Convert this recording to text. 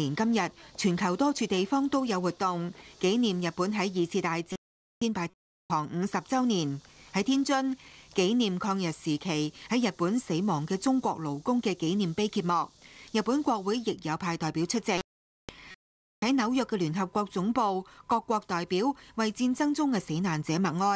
年今日，全球多處地方都有活動紀念日本喺二次大戰天敗航五十週年。喺天津紀念抗日時期喺日本死亡嘅中國勞工嘅紀念碑揭幕。日本國會亦有派代表出席。喺紐約嘅聯合國總部，各國代表為戰爭中嘅死難者默哀。